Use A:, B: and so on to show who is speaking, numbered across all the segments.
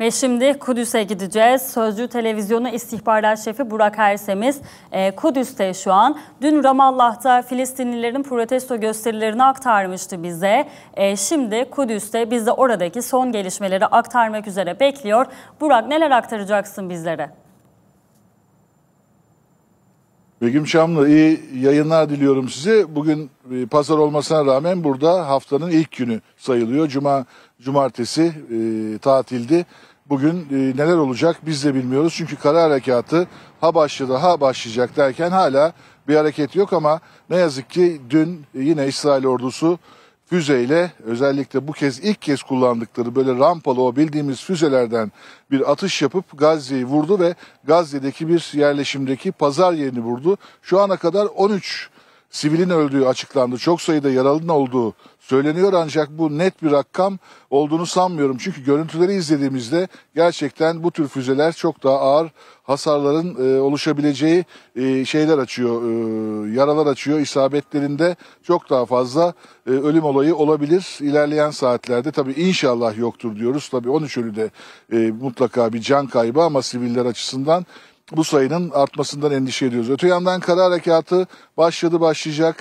A: Ve şimdi Kudüs'e gideceğiz. Sözcü Televizyonu İstihbarat şefi Burak Ersemiz e, Kudüs'te şu an. Dün Ramallah'ta Filistinlilerin protesto gösterilerini aktarmıştı bize. E, şimdi Kudüs'te biz de oradaki son gelişmeleri aktarmak üzere bekliyor. Burak neler aktaracaksın bizlere?
B: Begüm Şamlı iyi yayınlar diliyorum size. Bugün e, pazar olmasına rağmen burada haftanın ilk günü sayılıyor. Cuma, cumartesi e, tatildi. Bugün e, neler olacak biz de bilmiyoruz. Çünkü kara harekatı ha başladı ha başlayacak derken hala bir hareket yok ama ne yazık ki dün e, yine İsrail ordusu füzeyle özellikle bu kez ilk kez kullandıkları böyle rampalı o bildiğimiz füzelerden bir atış yapıp Gazze'yi vurdu ve Gazze'deki bir yerleşimdeki pazar yerini vurdu. Şu ana kadar 13 sivilin öldüğü açıklandı. Çok sayıda yaralının olduğu söyleniyor ancak bu net bir rakam olduğunu sanmıyorum. Çünkü görüntüleri izlediğimizde gerçekten bu tür füzeler çok daha ağır hasarların e, oluşabileceği e, şeyler açıyor, e, yaralar açıyor. İsabetlerinde çok daha fazla e, ölüm olayı olabilir. İlerleyen saatlerde tabii inşallah yoktur diyoruz. Tabii 13 ölü de e, mutlaka bir can kaybı ama siviller açısından bu sayının artmasından endişe ediyoruz. Öte yandan kara harekatı başladı başlayacak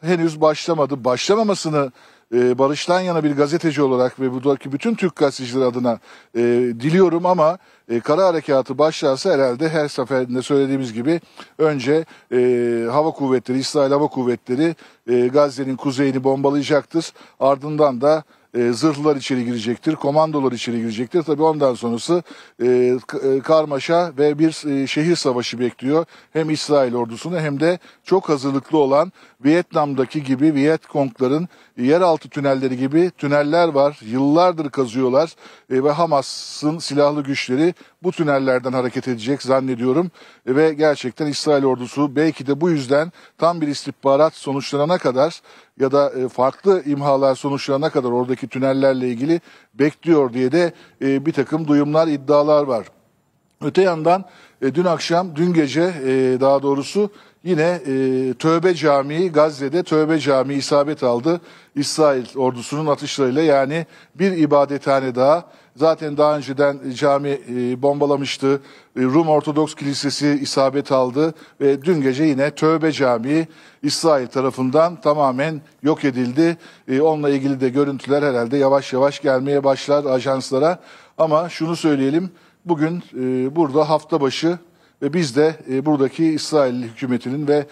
B: henüz başlamadı. Başlamamasını e, Barış'tan yana bir gazeteci olarak ve buradaki bütün Türk gazeteciler adına e, diliyorum ama e, kara harekatı başlarsa herhalde her seferinde söylediğimiz gibi önce e, hava kuvvetleri, İsrail hava kuvvetleri e, Gazze'nin kuzeyini bombalayacaktır. Ardından da e, zırhlılar içeri girecektir, komandolar içeri girecektir. Tabii ondan sonrası e, e, karmaşa ve bir e, şehir savaşı bekliyor. Hem İsrail ordusunu hem de çok hazırlıklı olan Vietnam'daki gibi Vietkongların yeraltı tünelleri gibi tüneller var. Yıllardır kazıyorlar e, ve Hamas'ın silahlı güçleri bu tünellerden hareket edecek zannediyorum. Ve gerçekten İsrail ordusu belki de bu yüzden tam bir istihbarat sonuçlanana kadar ya da e, farklı imhalar sonuçlanana kadar oradaki tünellerle ilgili bekliyor diye de e, bir takım duyumlar iddialar var. Öte yandan e, dün akşam, dün gece daha doğrusu yine Tövbe Camii Gazze'de Tövbe Camii isabet aldı. İsrail ordusunun atışlarıyla yani bir ibadethane daha Zaten daha önceden cami e, bombalamıştı. E, Rum Ortodoks Kilisesi isabet aldı ve dün gece yine Tövbe Camii İsrail tarafından tamamen yok edildi. E, onunla ilgili de görüntüler herhalde yavaş yavaş gelmeye başlar ajanslara. Ama şunu söyleyelim. Bugün e, burada hafta başı ve biz de buradaki İsrail hükümetinin ve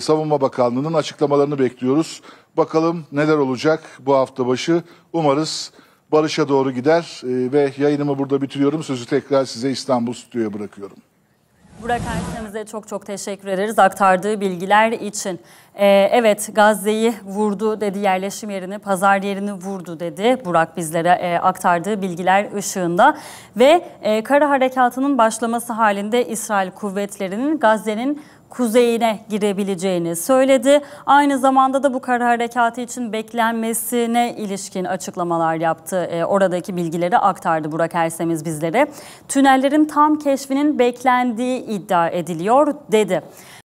B: Savunma Bakanlığı'nın açıklamalarını bekliyoruz. Bakalım neler olacak bu hafta başı. Umarız barışa doğru gider e, ve yayınımı burada bitiriyorum. Sözü tekrar size İstanbul Stüdyo'ya bırakıyorum.
A: Burak Ersen'imize çok çok teşekkür ederiz aktardığı bilgiler için. Ee, evet Gazze'yi vurdu dedi yerleşim yerini, pazar yerini vurdu dedi Burak bizlere e, aktardığı bilgiler ışığında. Ve e, kara harekatının başlaması halinde İsrail kuvvetlerinin Gazze'nin kuzeyine girebileceğini söyledi. Aynı zamanda da bu kara harekatı için beklenmesine ilişkin açıklamalar yaptı. E, oradaki bilgileri aktardı Burak Ersemiz bizlere. Tünellerin tam keşfinin beklendiği iddia ediliyor dedi.